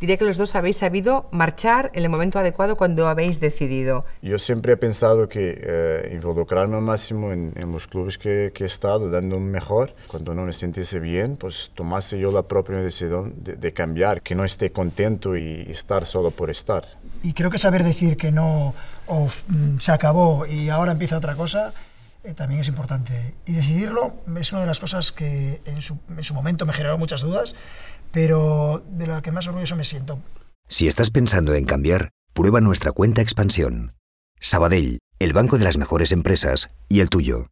diría que los dos habéis sabido marchar en el momento adecuado cuando habéis decidido. Yo siempre he pensado que eh, involucrarme al máximo en, los clubes que, he estado, dando un mejor. Cuando no me sintiese bien, pues tomase yo la propia decisión de, cambiar, que no esté contento y, estar solo por estar. Y creo que saber decir que no o, mm, se acabó y ahora empieza otra cosa eh, también es importante. Y decidirlo es una de las cosas que en su, en su momento me generó muchas dudas, pero de la que más orgulloso me siento. Si estás pensando en cambiar, prueba nuestra cuenta expansión. Sabadell, el banco de las mejores empresas, y el tuyo.